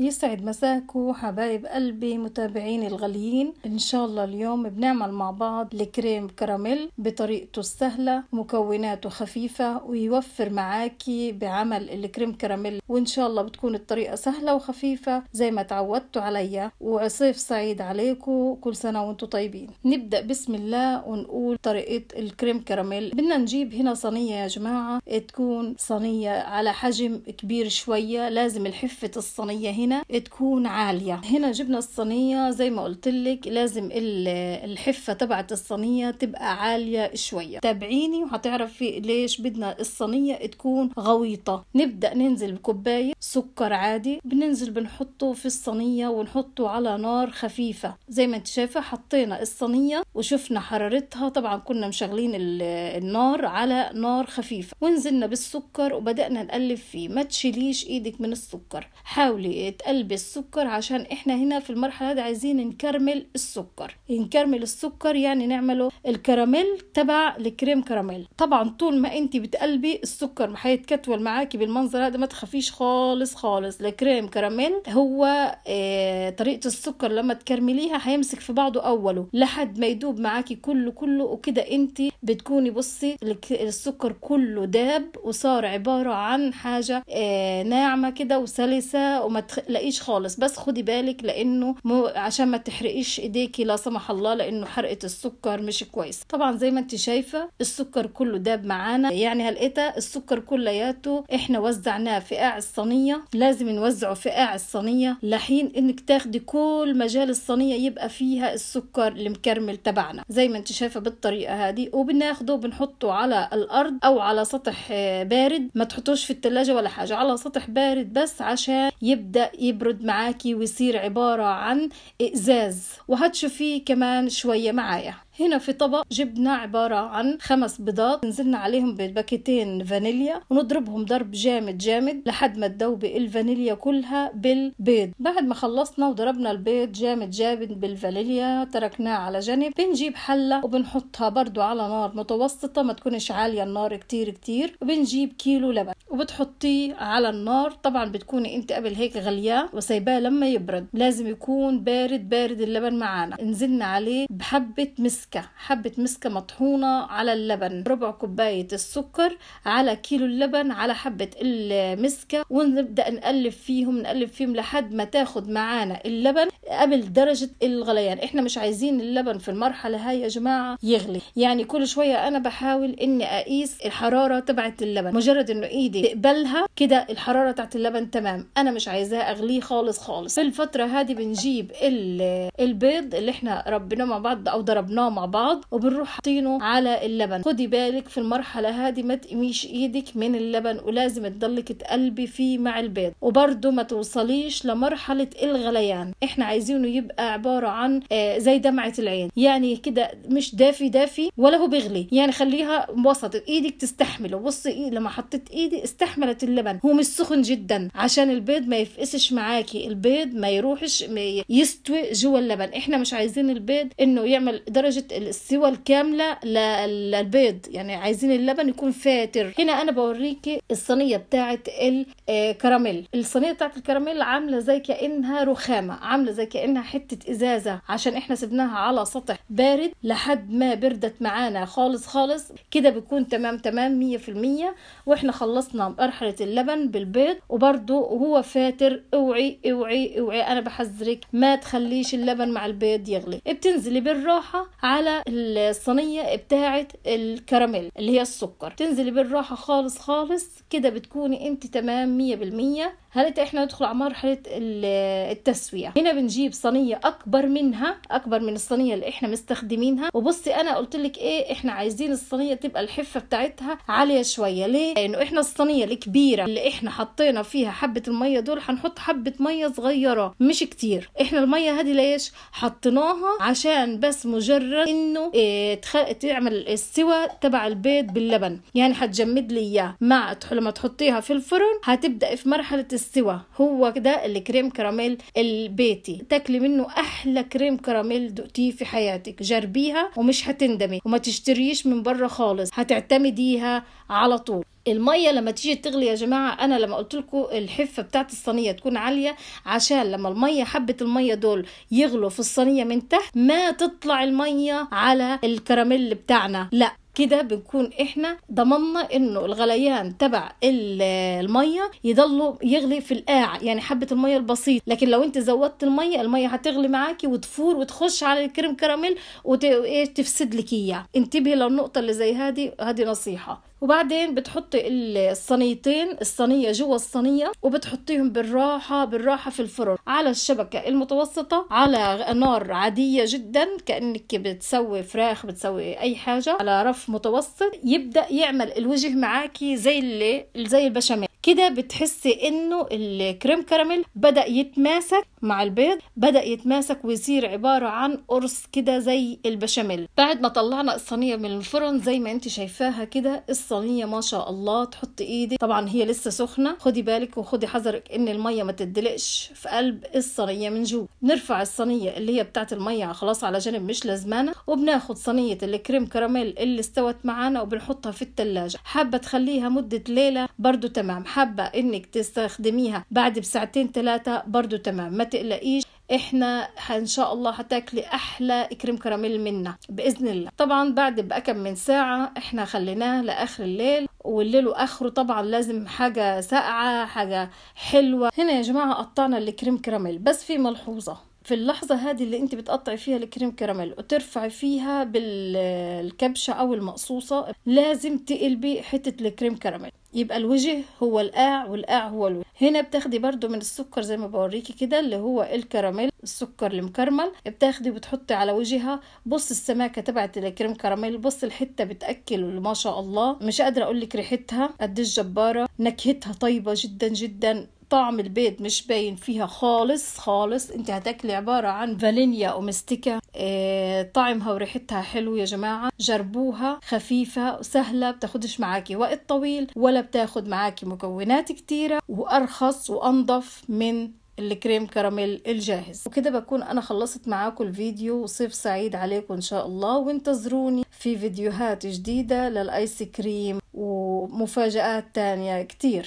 يسعد مساكو حبايب قلبي متابعيني الغاليين ان شاء الله اليوم بنعمل مع بعض الكريم كراميل بطريقته السهلة مكوناته خفيفة ويوفر معاكي بعمل الكريم كراميل وان شاء الله بتكون الطريقة سهلة وخفيفة زي ما تعودتوا عليا وعصيف سعيد عليكم كل سنة وانتم طيبين نبدأ بسم الله ونقول طريقة الكريم كراميل بدنا نجيب هنا صينية يا جماعة تكون صينية على حجم كبير شوية لازم الحفة الصينية هنا المكينه تكون عاليه هنا جبنا الصينيه زي ما قلت لك لازم الحفه تبعت الصينيه تبقى عاليه شويه تابعيني وهتعرفي ليش بدنا الصينيه تكون غويطه نبدا ننزل بكوبايه سكر عادي بننزل بنحطه في الصينيه ونحطه على نار خفيفه زي ما انت شايفه حطينا الصينيه وشفنا حرارتها طبعا كنا مشغلين النار على نار خفيفه ونزلنا بالسكر وبدانا نقلب فيه ما تشيليش ايدك من السكر حاولي قلب السكر عشان احنا هنا في المرحله دي عايزين نكرمل السكر نكرمل السكر يعني نعمله الكراميل تبع الكريم كراميل طبعا طول ما انت بتقلبي السكر ما هيتكتول معاكي بالمنظر هذا ما تخافيش خالص خالص الكريم كراميل هو اه طريقه السكر لما تكرمليها هيمسك في بعضه اوله لحد ما يدوب معاكي كله كله وكده انت بتكوني بصي السكر كله داب وصار عباره عن حاجه اه ناعمه كده وسلسه وما تخ... تخلقيش خالص بس خدي بالك لانه مو عشان ما تحرقيش ايديكي لا سمح الله لانه حرقه السكر مش كويس طبعا زي ما انت شايفه السكر كله داب معانا يعني هلقيتها السكر كلياته احنا وزعناه في قاع الصينيه لازم نوزعه في قاع الصينيه لحين انك تاخدي كل مجال الصينيه يبقى فيها السكر المكرمل تبعنا زي ما انت شايفه بالطريقه هذه وبناخده وبنحطه على الارض او على سطح بارد ما تحطوش في الثلاجه ولا حاجه على سطح بارد بس عشان يبدا يبرد معاكي ويصير عبارة عن إئزاز وهتشوفيه كمان شوية معايا هنا في طبق جبنا عبارة عن خمس بيضات نزلنا عليهم بباكيتين فانيليا ونضربهم ضرب جامد جامد لحد ما تدوب الفانيليا كلها بالبيض بعد ما خلصنا وضربنا البيض جامد جامد بالفانيليا تركناه على جنب بنجيب حلة وبنحطها برضو على نار متوسطة ما تكونش عالية النار كتير كتير وبنجيب كيلو لبن وبتحطيه على النار طبعا بتكوني انت قبل هيك غلياه وسايباه لما يبرد لازم يكون بارد بارد اللبن معانا نزلنا عليه بحبة مسك مسكة حبة مسكة مطحونة على اللبن ربع كوباية السكر على كيلو اللبن على حبة المسكة ونبدأ نقلب فيهم نقلب فيهم لحد ما تاخد معانا اللبن قبل درجة الغليان احنا مش عايزين اللبن في المرحلة هاي يا جماعة يغلي يعني كل شوية انا بحاول اني اقيس الحرارة تبعت اللبن مجرد انه ايدي تقبلها كده الحرارة تبعت اللبن تمام انا مش عايزاه اغليه خالص خالص في الفترة هذه بنجيب البيض اللي احنا ربيناه مع بعض او ضربناه مع مع بعض وبنروح حاطينه على اللبن خدي بالك في المرحله هذه ما تقميش ايدك من اللبن ولازم تضلك تقلبي فيه مع البيض وبرده ما توصليش لمرحله الغليان احنا عايزينه يبقى عباره عن آه، زي دمعه العين يعني كده مش دافي دافي ولا هو بيغلي يعني خليها وسط ايدك تستحمله بصي إيه لما حطيت ايدي استحملت اللبن هو مش سخن جدا عشان البيض ما يفقسش معاكي البيض ما يروحش ما يستوي جوه اللبن احنا مش عايزين البيض انه يعمل درجه درجة السوى الكاملة للبيض يعني عايزين اللبن يكون فاتر هنا أنا بوريكي الصينية بتاعة الكراميل آه، الصينية بتاعة الكراميل عاملة زي كأنها رخامة عاملة زي كأنها حتة إزازة عشان إحنا سبناها على سطح بارد لحد ما بردت معانا خالص خالص كده بيكون تمام تمام مية في المية وإحنا خلصنا مرحلة اللبن بالبيض وبرده هو فاتر اوعي اوعي اوعي أنا بحذرك ما تخليش اللبن مع البيض يغلي بتنزلي بالراحة على الصينية بتاعة الكراميل اللي هي السكر تنزلي بالراحة خالص خالص كده بتكوني انت تمام مية بالمية هلأ احنا ندخل على مرحلة التسوية هنا بنجيب صينية اكبر منها اكبر من الصينية اللي احنا مستخدمينها وبصي انا قلتلك ايه احنا عايزين الصينية تبقى الحفة بتاعتها عالية شوية ليه لانه احنا الصينية الكبيرة اللي احنا حطينا فيها حبة المية دول هنحط حبة مية صغيرة مش كتير احنا المية هذه ليش حطيناها عشان بس مجرد قررت انه إيه تعمل السوى تبع البيض باللبن يعني حتجمد لي اياه مع لما تحطيها في الفرن هتبدا في مرحله السوى هو ده الكريم كراميل البيتي تاكلي منه احلى كريم كراميل دقتيه في حياتك جربيها ومش هتندمي وما تشتريش من بره خالص هتعتمديها على طول المية لما تيجي تغلي يا جماعة أنا لما قلت لكم الحفة بتاعت الصينية تكون عالية عشان لما المية حبة المية دول يغلوا في الصينية من تحت ما تطلع المية على الكراميل بتاعنا لا كده بنكون احنا ضمننا انه الغليان تبع الميه يضلوا يغلي في القاع يعني حبه الميه البسيط لكن لو انت زودت الميه الميه هتغلي معاكي وتفور وتخش على الكريم كراميل وتفسد إيه، لك اياه انتبهي للنقطه اللي زي هذه هذه نصيحه وبعدين بتحطي الصينيتين الصينيه جوا الصينيه وبتحطيهم بالراحه بالراحه في الفرن على الشبكه المتوسطه على نار عاديه جدا كانك بتسوي فراخ بتسوي اي حاجه على رف متوسط يبدا يعمل الوجه معاكي زي اللي زي البشاميل كده بتحسي انه الكريم كراميل بدا يتماسك مع البيض بدا يتماسك ويصير عباره عن قرص كده زي البشاميل بعد ما طلعنا الصينيه من الفرن زي ما انت شايفاها كده الصينيه ما شاء الله تحط ايدك طبعا هي لسه سخنه خدي بالك وخدي حذرك ان الميه ما تدلقش في قلب الصينيه من جوه نرفع الصينيه اللي هي بتاعت الميه خلاص على جنب مش لازمانه وبناخد صينيه الكريم كراميل اللي استوت معانا وبنحطها في التلاجة حابه تخليها مده ليله برده تمام حابة انك تستخدميها بعد بساعتين ثلاثة برضو تمام ما تقلقيش احنا ان شاء الله هتاكلي احلى كريم كراميل منا باذن الله طبعا بعد بكم من ساعه احنا خليناه لاخر الليل والليل واخره طبعا لازم حاجه ساقعه حاجه حلوه هنا يا جماعه قطعنا الكريم كراميل بس في ملحوظه في اللحظة هذه اللي انت بتقطعي فيها الكريم كراميل وترفعي فيها بالكبشة او المقصوصة لازم تقلبي حتة الكريم كراميل يبقى الوجه هو القاع والقاع هو الوجه هنا بتاخدي برضو من السكر زي ما بوريكي كده اللي هو الكراميل السكر المكرمل بتاخدي وبتحطي على وجهها بص السماكه تبعت الكريم كراميل بص الحته بتاكل ما شاء الله مش قادره أقولك ريحتها قد إيه جباره نكهتها طيبه جدا جدا طعم البيض مش باين فيها خالص خالص انت هتاكلي عبارة عن فانيليا ومستكة اه طعمها وريحتها حلو يا جماعة جربوها خفيفة وسهلة بتاخدش معاكي وقت طويل ولا بتاخد معاكي مكونات كتيرة وارخص وانضف من الكريم كراميل الجاهز وكده بكون انا خلصت معاكم الفيديو وصيف سعيد عليكم ان شاء الله وانتظروني في فيديوهات جديدة للايس كريم ومفاجآت تانية كتير